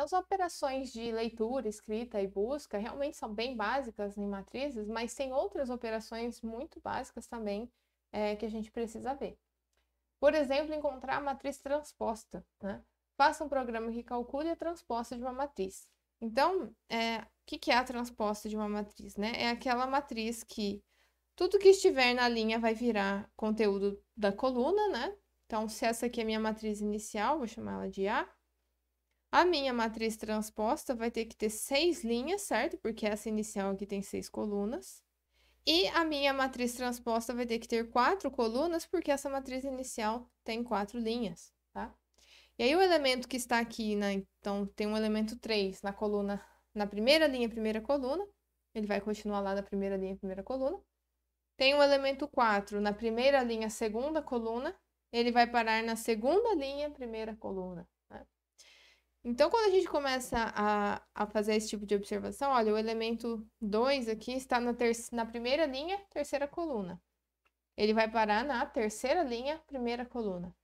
Então, as operações de leitura, escrita e busca realmente são bem básicas em matrizes, mas tem outras operações muito básicas também é, que a gente precisa ver. Por exemplo, encontrar a matriz transposta. Né? Faça um programa que calcule a transposta de uma matriz. Então, é, eh, o que, é a transposta de uma matriz? Né? É aquela matriz que tudo que estiver na linha vai virar conteúdo da coluna, né? Então, se essa aqui é a minha matriz inicial, vou chamar ela de A, a minha matriz transposta vai ter que ter seis linhas, certo? Porque essa inicial aqui tem seis colunas. E a minha matriz transposta vai ter que ter quatro colunas, porque essa matriz inicial tem quatro linhas, tá? E aí, o elemento que está aqui, né? então, tem um elemento 3 na coluna, na primeira linha, primeira coluna. Ele vai continuar lá na primeira linha, primeira coluna. Tem um elemento 4 na primeira linha, segunda coluna. Ele vai parar na segunda linha, primeira coluna. Então, quando a gente começa a, a fazer esse tipo de observação, olha, o elemento 2 aqui está na, na primeira linha, terceira coluna. Ele vai parar na terceira linha, primeira coluna.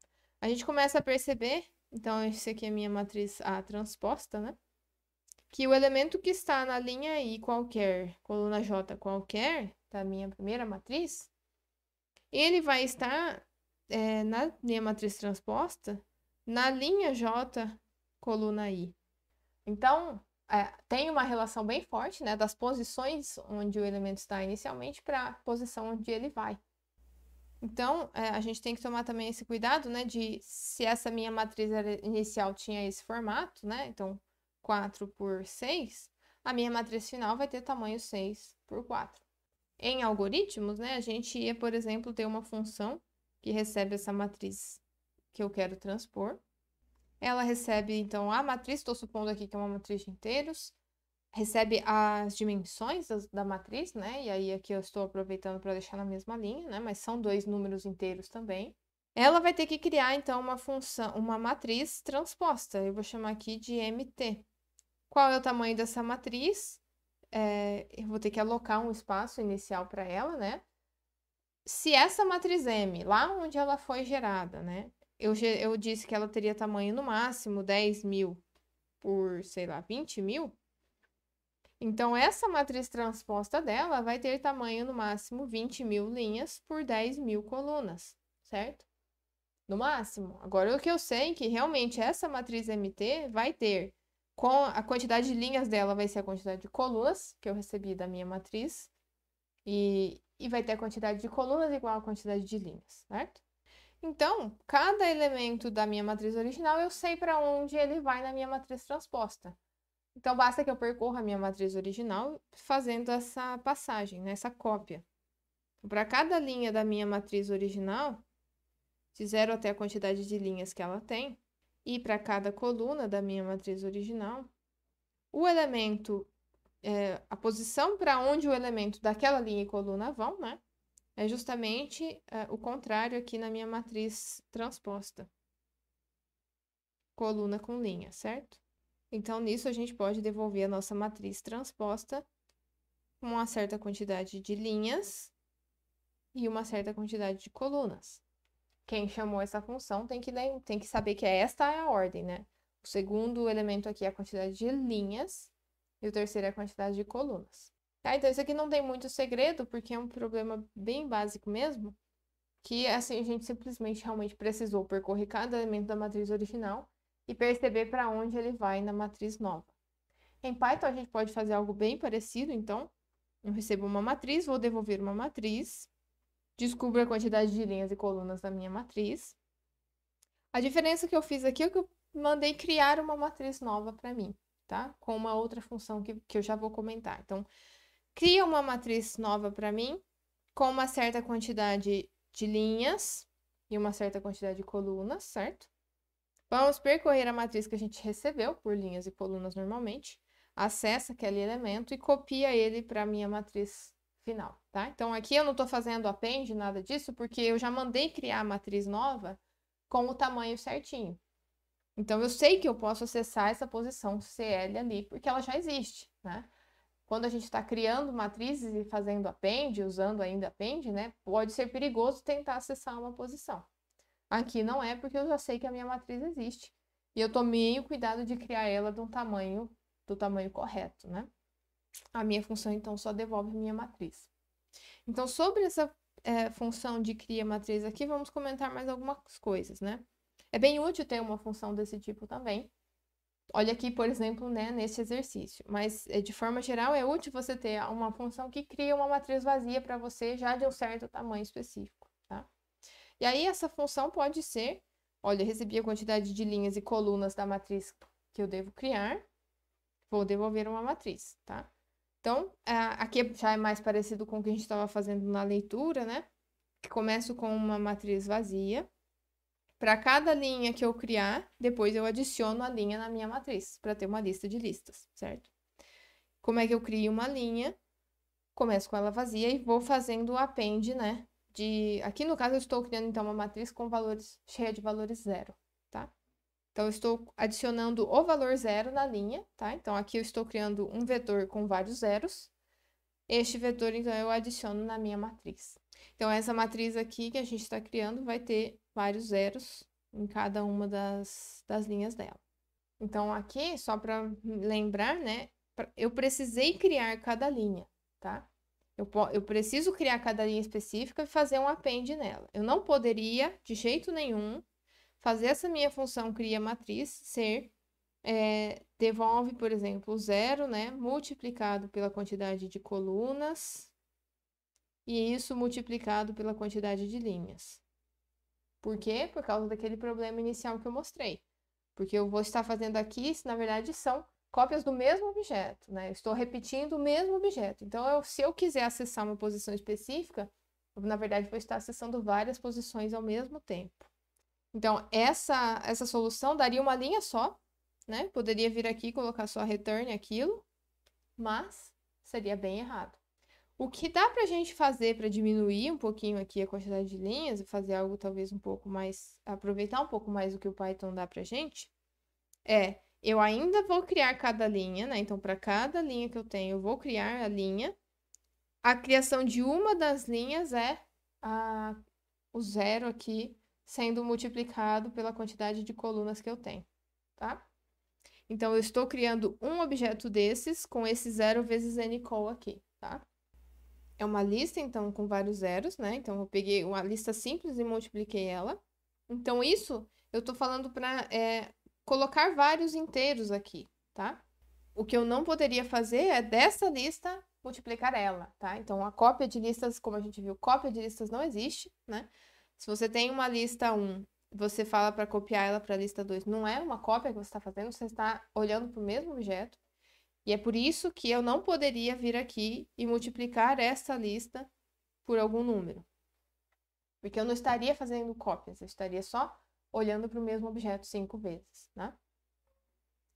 A gente começa a perceber, então, esse aqui é a minha matriz A transposta, né? Que o elemento que está na linha I qualquer, coluna J qualquer, da minha primeira matriz, ele vai estar é, na minha matriz transposta, na linha J coluna I. Então, é, tem uma relação bem forte né, das posições onde o elemento está inicialmente para a posição onde ele vai. Então, é, a gente tem que tomar também esse cuidado né, de se essa minha matriz inicial tinha esse formato, né? Então, 4 por 6, a minha matriz final vai ter tamanho 6 por 4. Em algoritmos, né, a gente ia, por exemplo, ter uma função que recebe essa matriz que eu quero transpor, ela recebe, então, a matriz, estou supondo aqui que é uma matriz de inteiros, recebe as dimensões da matriz, né? E aí aqui eu estou aproveitando para deixar na mesma linha, né? Mas são dois números inteiros também. Ela vai ter que criar, então, uma função, uma matriz transposta. Eu vou chamar aqui de MT. Qual é o tamanho dessa matriz? É, eu vou ter que alocar um espaço inicial para ela, né? Se essa matriz M, lá onde ela foi gerada, né? eu, eu disse que ela teria tamanho no máximo 10 mil por, sei lá, 20 mil. Então, essa matriz transposta dela vai ter tamanho no máximo 20 mil linhas por 10 mil colunas, certo? No máximo. Agora, o que eu sei é que realmente essa matriz MT vai ter, com a quantidade de linhas dela vai ser a quantidade de colunas que eu recebi da minha matriz, e, e vai ter a quantidade de colunas igual à quantidade de linhas, certo? Então, cada elemento da minha matriz original, eu sei para onde ele vai na minha matriz transposta. Então, basta que eu percorra a minha matriz original fazendo essa passagem, né? essa cópia. Então, para cada linha da minha matriz original, de zero até a quantidade de linhas que ela tem, e para cada coluna da minha matriz original, o elemento, é, a posição para onde o elemento daquela linha e coluna vão, né? É justamente uh, o contrário aqui na minha matriz transposta. Coluna com linha, certo? Então, nisso, a gente pode devolver a nossa matriz transposta com uma certa quantidade de linhas e uma certa quantidade de colunas. Quem chamou essa função tem que, tem que saber que esta é a ordem, né? O segundo elemento aqui é a quantidade de linhas e o terceiro é a quantidade de colunas. Tá? Então, isso aqui não tem muito segredo, porque é um problema bem básico mesmo, que assim, a gente simplesmente realmente precisou percorrer cada elemento da matriz original e perceber para onde ele vai na matriz nova. Em Python, a gente pode fazer algo bem parecido, então, eu recebo uma matriz, vou devolver uma matriz, descubro a quantidade de linhas e colunas da minha matriz. A diferença que eu fiz aqui é que eu mandei criar uma matriz nova para mim, tá? Com uma outra função que, que eu já vou comentar. Então, cria uma matriz nova para mim, com uma certa quantidade de linhas e uma certa quantidade de colunas, certo? Vamos percorrer a matriz que a gente recebeu por linhas e colunas normalmente, acessa aquele elemento e copia ele para a minha matriz final, tá? Então aqui eu não estou fazendo append, nada disso, porque eu já mandei criar a matriz nova com o tamanho certinho. Então eu sei que eu posso acessar essa posição CL ali, porque ela já existe, né? quando a gente está criando matrizes e fazendo append, usando ainda append, né, pode ser perigoso tentar acessar uma posição. Aqui não é porque eu já sei que a minha matriz existe e eu tomei o cuidado de criar ela de um tamanho, do tamanho correto, né? A minha função então só devolve a minha matriz. Então sobre essa é, função de cria matriz aqui, vamos comentar mais algumas coisas, né? É bem útil ter uma função desse tipo também, Olha aqui, por exemplo, né, nesse exercício. Mas, eh, de forma geral, é útil você ter uma função que cria uma matriz vazia para você já de um certo tamanho específico, tá? E aí, essa função pode ser, olha, recebi a quantidade de linhas e colunas da matriz que eu devo criar, vou devolver uma matriz, tá? Então, aqui já é mais parecido com o que a gente estava fazendo na leitura, né? começo com uma matriz vazia, para cada linha que eu criar, depois eu adiciono a linha na minha matriz, para ter uma lista de listas, certo? Como é que eu crio uma linha? Começo com ela vazia e vou fazendo o append, né? De... Aqui, no caso, eu estou criando, então, uma matriz com valores cheia de valores zero, tá? Então, eu estou adicionando o valor zero na linha, tá? Então, aqui eu estou criando um vetor com vários zeros. Este vetor, então, eu adiciono na minha matriz. Então, essa matriz aqui que a gente está criando vai ter vários zeros em cada uma das, das linhas dela. Então, aqui, só para lembrar, né? Eu precisei criar cada linha, tá? Eu, eu preciso criar cada linha específica e fazer um append nela. Eu não poderia, de jeito nenhum, fazer essa minha função cria matriz ser é, devolve, por exemplo, zero, né? Multiplicado pela quantidade de colunas e isso multiplicado pela quantidade de linhas. Por quê? Por causa daquele problema inicial que eu mostrei. Porque eu vou estar fazendo aqui, se na verdade são cópias do mesmo objeto, né? Eu estou repetindo o mesmo objeto. Então, eu, se eu quiser acessar uma posição específica, eu, na verdade, vou estar acessando várias posições ao mesmo tempo. Então, essa, essa solução daria uma linha só, né? Poderia vir aqui e colocar só return aquilo, mas seria bem errado. O que dá para a gente fazer para diminuir um pouquinho aqui a quantidade de linhas e fazer algo talvez um pouco mais, aproveitar um pouco mais o que o Python dá para a gente, é, eu ainda vou criar cada linha, né? Então, para cada linha que eu tenho, eu vou criar a linha. A criação de uma das linhas é a, o zero aqui sendo multiplicado pela quantidade de colunas que eu tenho, tá? Então, eu estou criando um objeto desses com esse zero vezes ncol aqui, tá? é uma lista, então, com vários zeros, né? Então, eu peguei uma lista simples e multipliquei ela. Então, isso eu estou falando para é, colocar vários inteiros aqui, tá? O que eu não poderia fazer é dessa lista multiplicar ela, tá? Então, a cópia de listas, como a gente viu, cópia de listas não existe, né? Se você tem uma lista 1, você fala para copiar ela para a lista 2, não é uma cópia que você está fazendo, você está olhando para o mesmo objeto. E é por isso que eu não poderia vir aqui e multiplicar essa lista por algum número. Porque eu não estaria fazendo cópias, eu estaria só olhando para o mesmo objeto cinco vezes, né?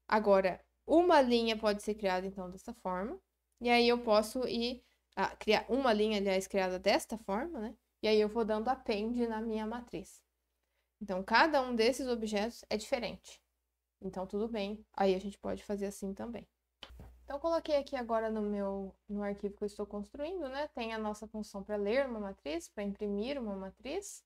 Agora, uma linha pode ser criada, então, dessa forma. E aí eu posso ir ah, criar uma linha, aliás, criada desta forma, né? E aí eu vou dando append na minha matriz. Então, cada um desses objetos é diferente. Então, tudo bem. Aí a gente pode fazer assim também. Então, coloquei aqui agora no meu no arquivo que eu estou construindo, né? Tem a nossa função para ler uma matriz, para imprimir uma matriz.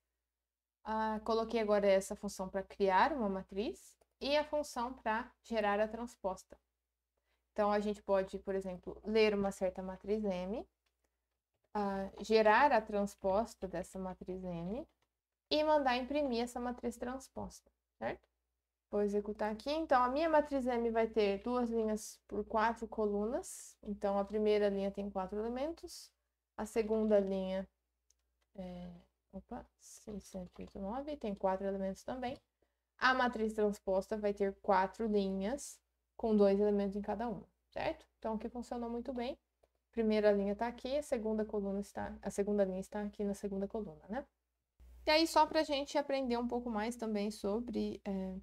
Ah, coloquei agora essa função para criar uma matriz e a função para gerar a transposta. Então, a gente pode, por exemplo, ler uma certa matriz M, ah, gerar a transposta dessa matriz M e mandar imprimir essa matriz transposta, certo? Vou executar aqui. Então, a minha matriz M vai ter duas linhas por quatro colunas. Então, a primeira linha tem quatro elementos. A segunda linha é... Opa, 689 tem quatro elementos também. A matriz transposta vai ter quatro linhas com dois elementos em cada uma, certo? Então, aqui funcionou muito bem. primeira linha está aqui, a segunda coluna está, a segunda linha está aqui na segunda coluna, né? E aí, só para a gente aprender um pouco mais também sobre é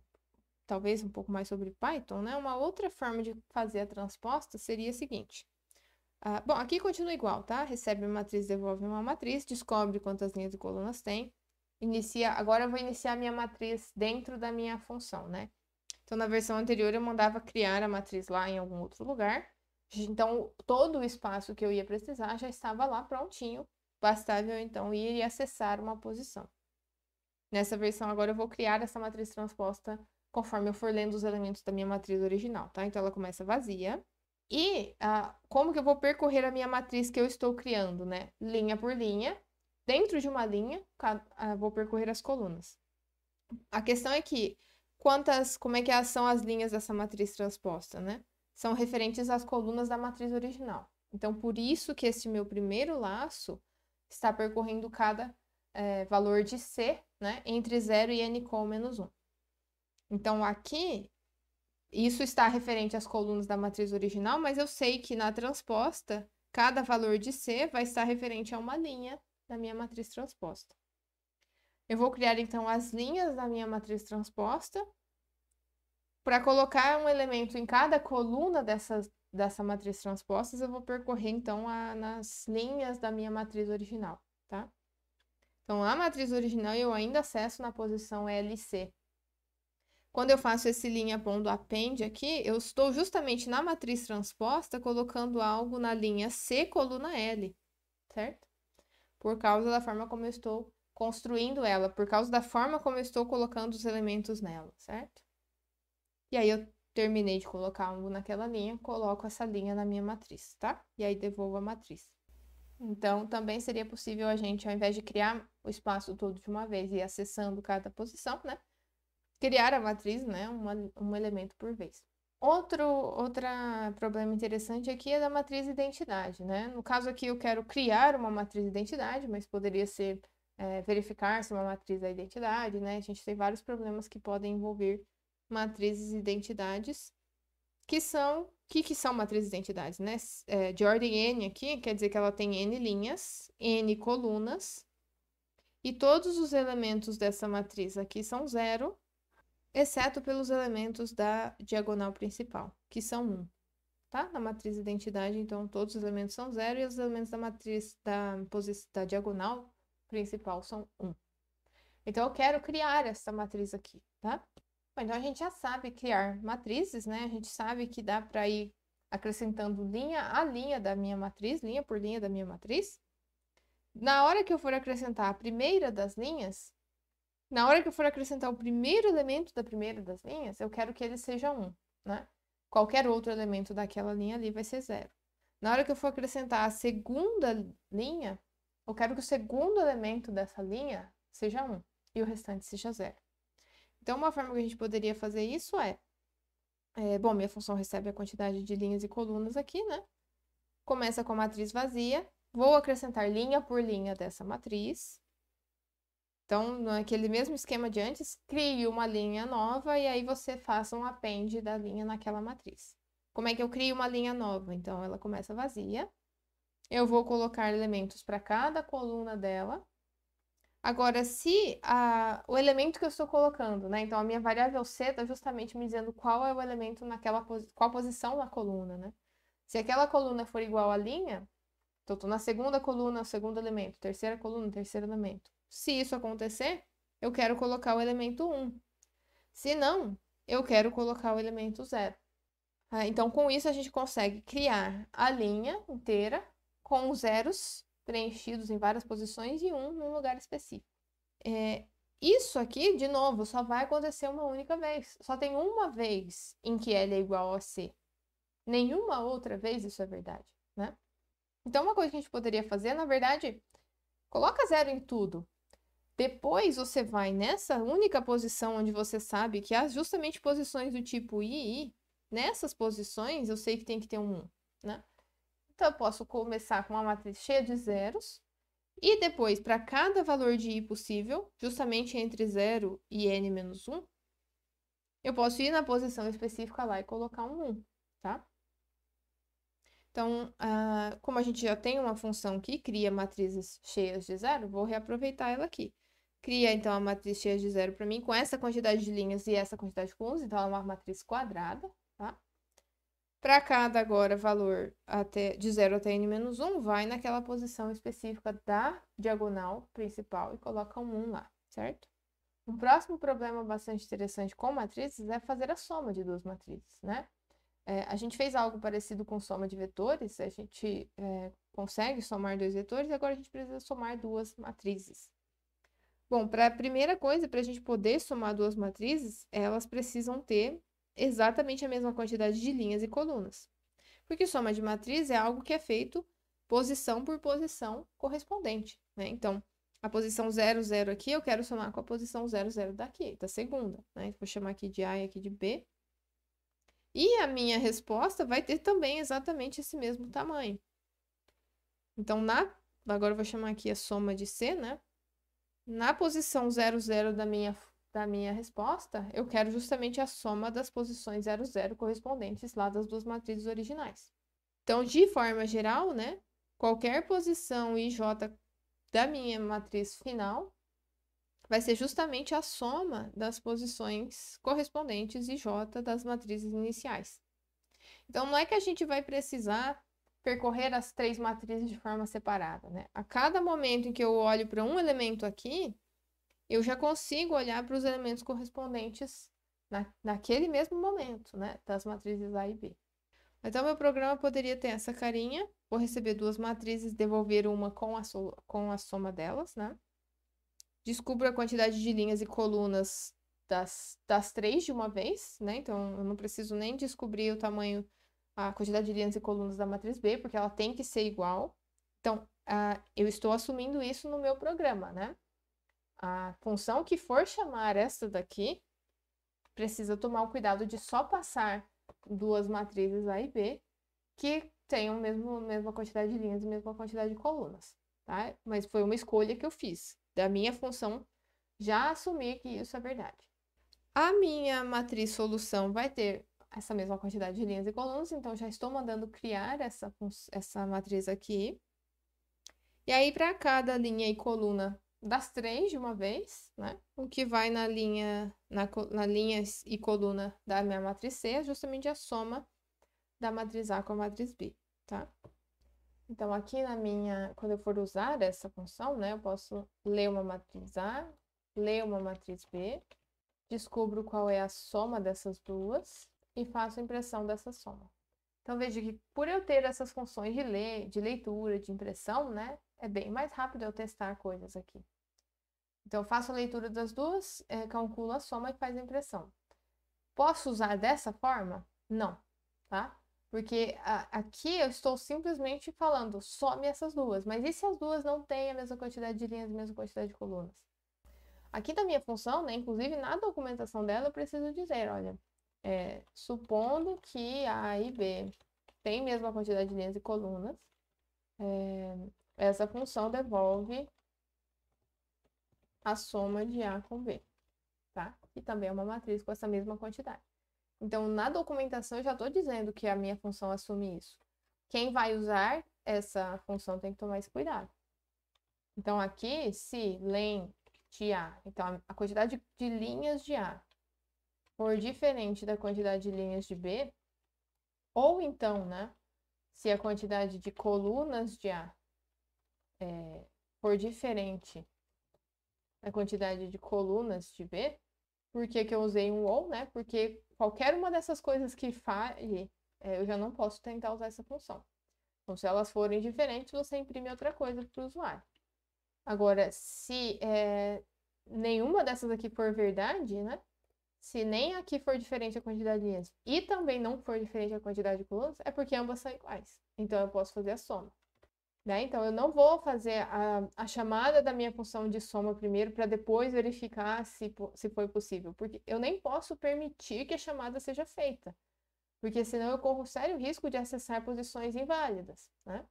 talvez um pouco mais sobre Python, né? Uma outra forma de fazer a transposta seria a seguinte. Uh, bom, aqui continua igual, tá? Recebe uma matriz, devolve uma matriz, descobre quantas linhas e colunas tem. Inicia, agora eu vou iniciar minha matriz dentro da minha função, né? Então, na versão anterior, eu mandava criar a matriz lá em algum outro lugar. Então, todo o espaço que eu ia precisar já estava lá prontinho. Bastava eu, então, ir e acessar uma posição. Nessa versão, agora eu vou criar essa matriz transposta conforme eu for lendo os elementos da minha matriz original, tá? Então ela começa vazia. E ah, como que eu vou percorrer a minha matriz que eu estou criando, né? Linha por linha, dentro de uma linha, ah, vou percorrer as colunas. A questão é que quantas, como é que são as linhas dessa matriz transposta, né? São referentes às colunas da matriz original. Então, por isso que esse meu primeiro laço está percorrendo cada é, valor de C, né? Entre 0 e n com menos 1. Então, aqui, isso está referente às colunas da matriz original, mas eu sei que na transposta, cada valor de C vai estar referente a uma linha da minha matriz transposta. Eu vou criar, então, as linhas da minha matriz transposta. Para colocar um elemento em cada coluna dessas, dessa matriz transposta eu vou percorrer, então, a, nas linhas da minha matriz original, tá? Então, a matriz original eu ainda acesso na posição LC. Quando eu faço esse linha bond append aqui, eu estou justamente na matriz transposta colocando algo na linha C, coluna L, certo? Por causa da forma como eu estou construindo ela, por causa da forma como eu estou colocando os elementos nela, certo? E aí eu terminei de colocar algo naquela linha, coloco essa linha na minha matriz, tá? E aí devolvo a matriz. Então, também seria possível a gente, ao invés de criar o espaço todo de uma vez e acessando cada posição, né? criar a matriz, né, uma, um elemento por vez. Outro outra problema interessante aqui é da matriz identidade, né? No caso aqui eu quero criar uma matriz identidade, mas poderia ser é, verificar se é uma matriz é identidade, né? A gente tem vários problemas que podem envolver matrizes identidades, que são que, que são matrizes identidades, né? É, de ordem n aqui quer dizer que ela tem n linhas, n colunas e todos os elementos dessa matriz aqui são zero exceto pelos elementos da diagonal principal, que são 1. Tá? Na matriz identidade, então, todos os elementos são 0 e os elementos da matriz da, da diagonal principal são 1. Então, eu quero criar essa matriz aqui, tá? então, a gente já sabe criar matrizes, né? A gente sabe que dá para ir acrescentando linha a linha da minha matriz, linha por linha da minha matriz. Na hora que eu for acrescentar a primeira das linhas, na hora que eu for acrescentar o primeiro elemento da primeira das linhas, eu quero que ele seja 1, né? Qualquer outro elemento daquela linha ali vai ser zero. Na hora que eu for acrescentar a segunda linha, eu quero que o segundo elemento dessa linha seja 1 e o restante seja zero. Então, uma forma que a gente poderia fazer isso é, é, Bom, minha função recebe a quantidade de linhas e colunas aqui, né? Começa com a matriz vazia, vou acrescentar linha por linha dessa matriz. Então, naquele mesmo esquema de antes, crie uma linha nova e aí você faça um append da linha naquela matriz. Como é que eu crio uma linha nova? Então, ela começa vazia. Eu vou colocar elementos para cada coluna dela. Agora, se a, o elemento que eu estou colocando, né? Então, a minha variável C está justamente me dizendo qual é o elemento naquela qual posição na coluna, né? Se aquela coluna for igual à linha, então estou na segunda coluna, segundo elemento, terceira coluna, terceiro elemento. Se isso acontecer, eu quero colocar o elemento 1. Se não, eu quero colocar o elemento 0. Ah, então, com isso, a gente consegue criar a linha inteira com zeros preenchidos em várias posições e um num lugar específico. É, isso aqui, de novo, só vai acontecer uma única vez. Só tem uma vez em que L é igual a C. Nenhuma outra vez isso é verdade, né? Então, uma coisa que a gente poderia fazer, na verdade, coloca zero em tudo. Depois você vai nessa única posição onde você sabe que há justamente posições do tipo I Nessas posições eu sei que tem que ter um 1, né? Então eu posso começar com uma matriz cheia de zeros e depois para cada valor de i possível, justamente entre 0 e n menos 1, eu posso ir na posição específica lá e colocar um 1, tá? Então, ah, como a gente já tem uma função que cria matrizes cheias de zero, vou reaproveitar ela aqui. Cria, então, a matriz cheia de zero para mim com essa quantidade de linhas e essa quantidade de colunas. Então, é uma matriz quadrada, tá? Para cada, agora, valor até, de zero até n menos 1, vai naquela posição específica da diagonal principal e coloca um 1 lá, certo? Um próximo problema bastante interessante com matrizes é fazer a soma de duas matrizes, né? É, a gente fez algo parecido com soma de vetores, a gente é, consegue somar dois vetores, agora a gente precisa somar duas matrizes. Bom, para a primeira coisa, para a gente poder somar duas matrizes, elas precisam ter exatamente a mesma quantidade de linhas e colunas. Porque soma de matriz é algo que é feito posição por posição correspondente, né? Então, a posição 0, 0 aqui, eu quero somar com a posição 0, 0 daqui, da segunda, né? Vou chamar aqui de A e aqui de B. E a minha resposta vai ter também exatamente esse mesmo tamanho. Então, na... Agora eu vou chamar aqui a soma de C, né? na posição 00 da minha, da minha resposta, eu quero justamente a soma das posições 00 correspondentes lá das duas matrizes originais. Então, de forma geral, né, qualquer posição IJ da minha matriz final vai ser justamente a soma das posições correspondentes IJ das matrizes iniciais. Então, não é que a gente vai precisar percorrer as três matrizes de forma separada. Né? A cada momento em que eu olho para um elemento aqui, eu já consigo olhar para os elementos correspondentes na, naquele mesmo momento, né? Das matrizes A e B. Então, meu programa poderia ter essa carinha. Vou receber duas matrizes, devolver uma com a, so, com a soma delas, né? Descubro a quantidade de linhas e colunas das, das três de uma vez, né? Então, eu não preciso nem descobrir o tamanho a quantidade de linhas e colunas da matriz B, porque ela tem que ser igual. Então, uh, eu estou assumindo isso no meu programa, né? A função que for chamar esta daqui precisa tomar o cuidado de só passar duas matrizes A e B que tenham a mesma, mesma quantidade de linhas e mesma quantidade de colunas, tá? Mas foi uma escolha que eu fiz. Da minha função, já assumir que isso é verdade. A minha matriz solução vai ter essa mesma quantidade de linhas e colunas, então já estou mandando criar essa, essa matriz aqui. E aí, para cada linha e coluna das três de uma vez, né? O que vai na linha, na, na linha e coluna da minha matriz C é justamente a soma da matriz A com a matriz B, tá? Então, aqui na minha, quando eu for usar essa função, né, eu posso ler uma matriz A, ler uma matriz B, descubro qual é a soma dessas duas, e faço a impressão dessa soma. Então veja que por eu ter essas funções de ler, de leitura, de impressão, né, é bem mais rápido eu testar coisas aqui. Então eu faço a leitura das duas, é, calculo a soma e faz a impressão. Posso usar dessa forma? Não, tá? Porque a, aqui eu estou simplesmente falando, some essas duas. Mas e se as duas não têm a mesma quantidade de linhas, a mesma quantidade de colunas? Aqui da minha função, né, inclusive na documentação dela, eu preciso dizer, olha, é, supondo que A e B têm a mesma quantidade de linhas e colunas, é, essa função devolve a soma de A com B, tá? E também é uma matriz com essa mesma quantidade. Então, na documentação, eu já estou dizendo que a minha função assume isso. Quem vai usar essa função tem que tomar esse cuidado. Então, aqui, se len de A, então a quantidade de linhas de A for diferente da quantidade de linhas de B, ou então, né, se a quantidade de colunas de A é, for diferente da quantidade de colunas de B, por que, que eu usei um ou, né? Porque qualquer uma dessas coisas que falhe, é, eu já não posso tentar usar essa função. Então, se elas forem diferentes, você imprime outra coisa para o usuário. Agora, se é, nenhuma dessas aqui for verdade, né? Se nem aqui for diferente a quantidade de linhas e também não for diferente a quantidade de colunas, é porque ambas são iguais. Então, eu posso fazer a soma. Né? Então, eu não vou fazer a, a, chamada da minha função de soma primeiro para depois verificar se, se foi possível, porque eu nem posso permitir que a chamada seja feita, porque senão eu corro sério risco de acessar posições inválidas. Né?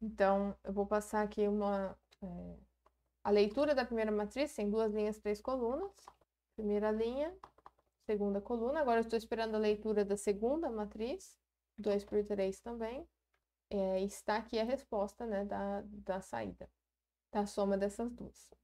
Então, eu vou passar aqui uma, é, a leitura da primeira matriz, tem duas linhas, três colunas. Primeira linha, segunda coluna. Agora estou esperando a leitura da segunda matriz, 2 por 3 também. É, está aqui a resposta né, da, da saída, da tá soma dessas duas.